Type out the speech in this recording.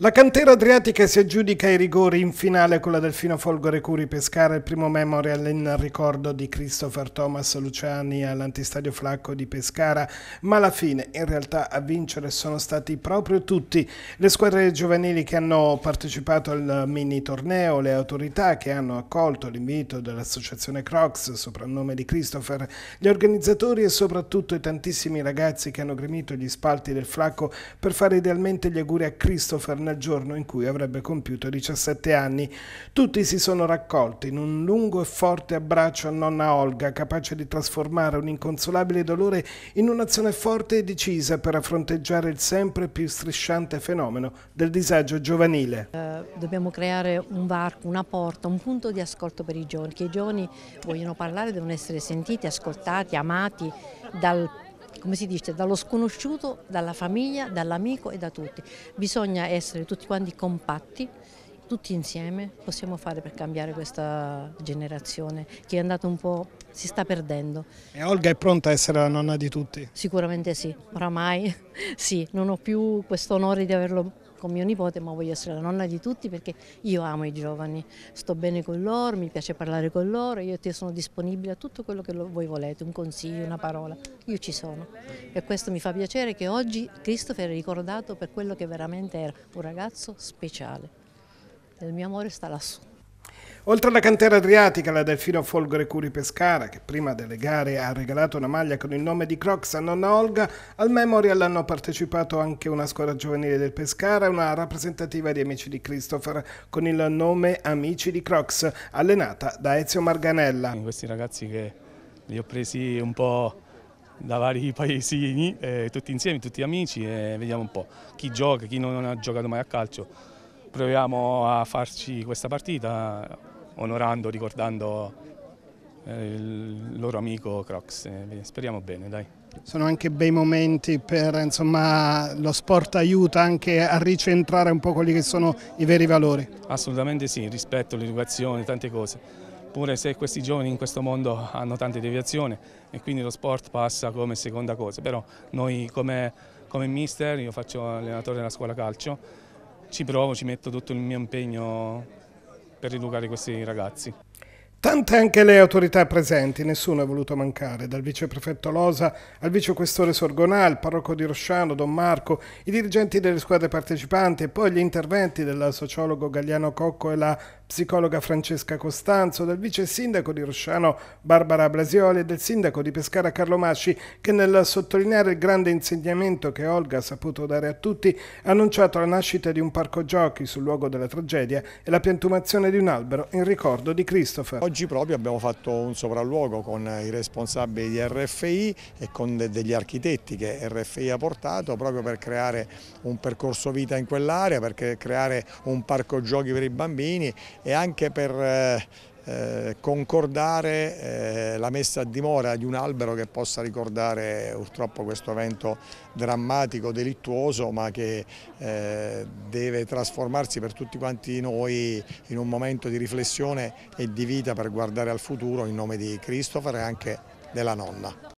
La cantera adriatica si aggiudica i rigori in finale con la Delfino Folgore Curi Pescara, il primo memorial in ricordo di Christopher Thomas Luciani all'antistadio Flacco di Pescara, ma alla fine in realtà a vincere sono stati proprio tutti le squadre giovanili che hanno partecipato al mini torneo, le autorità che hanno accolto l'invito dell'associazione Crocs, soprannome di Christopher, gli organizzatori e soprattutto i tantissimi ragazzi che hanno gremito gli spalti del Flacco per fare idealmente gli auguri a Christopher John giorno in cui avrebbe compiuto 17 anni. Tutti si sono raccolti in un lungo e forte abbraccio a nonna Olga, capace di trasformare un inconsolabile dolore in un'azione forte e decisa per affronteggiare il sempre più strisciante fenomeno del disagio giovanile. Eh, dobbiamo creare un varco, una porta, un punto di ascolto per i giovani, che i giovani vogliono parlare, devono essere sentiti, ascoltati, amati dal pubblico come si dice, dallo sconosciuto, dalla famiglia, dall'amico e da tutti. Bisogna essere tutti quanti compatti, tutti insieme possiamo fare per cambiare questa generazione che è andata un po', si sta perdendo. E Olga è pronta a essere la nonna di tutti? Sicuramente sì, oramai sì, non ho più questo onore di averlo con mio nipote, ma voglio essere la nonna di tutti perché io amo i giovani, sto bene con loro, mi piace parlare con loro, io e sono disponibile a tutto quello che voi volete, un consiglio, una parola, io ci sono. Per questo mi fa piacere che oggi Christopher è ricordato per quello che veramente era, un ragazzo speciale. Il mio amore sta lassù. Oltre alla cantera adriatica, la Delfino Folgore Curi Pescara, che prima delle gare ha regalato una maglia con il nome di Crocs a nonna Olga, al Memorial hanno partecipato anche una squadra giovanile del Pescara e una rappresentativa di Amici di Christopher con il nome Amici di Crocs, allenata da Ezio Marganella. Questi ragazzi che li ho presi un po' da vari paesini, eh, tutti insieme, tutti amici, e vediamo un po' chi gioca, chi non ha giocato mai a calcio. Proviamo a farci questa partita, onorando, ricordando eh, il loro amico Crocs. Eh, speriamo bene, dai. Sono anche bei momenti per, insomma, lo sport aiuta anche a ricentrare un po' quelli che sono i veri valori. Assolutamente sì, rispetto, l'educazione, tante cose. Pure se questi giovani in questo mondo hanno tante deviazioni e quindi lo sport passa come seconda cosa, però noi come, come mister, io faccio allenatore della scuola calcio, ci provo, ci metto tutto il mio impegno per educare questi ragazzi. Tante anche le autorità presenti, nessuno è voluto mancare, dal viceprefetto Losa al vicequestore Sorgonà, il parroco di Rosciano, Don Marco, i dirigenti delle squadre partecipanti e poi gli interventi del sociologo Gagliano Cocco e la psicologa Francesca Costanzo, del vice sindaco di Rosciano Barbara Blasioli e del sindaco di Pescara Carlo Masci che nel sottolineare il grande insegnamento che Olga ha saputo dare a tutti ha annunciato la nascita di un parco giochi sul luogo della tragedia e la piantumazione di un albero in ricordo di Christopher. Oggi proprio abbiamo fatto un sopralluogo con i responsabili di RFI e con degli architetti che RFI ha portato proprio per creare un percorso vita in quell'area, per creare un parco giochi per i bambini e anche per eh, eh, concordare eh, la messa a dimora di un albero che possa ricordare purtroppo questo evento drammatico, delittuoso, ma che eh, deve trasformarsi per tutti quanti noi in un momento di riflessione e di vita per guardare al futuro in nome di Christopher e anche della nonna.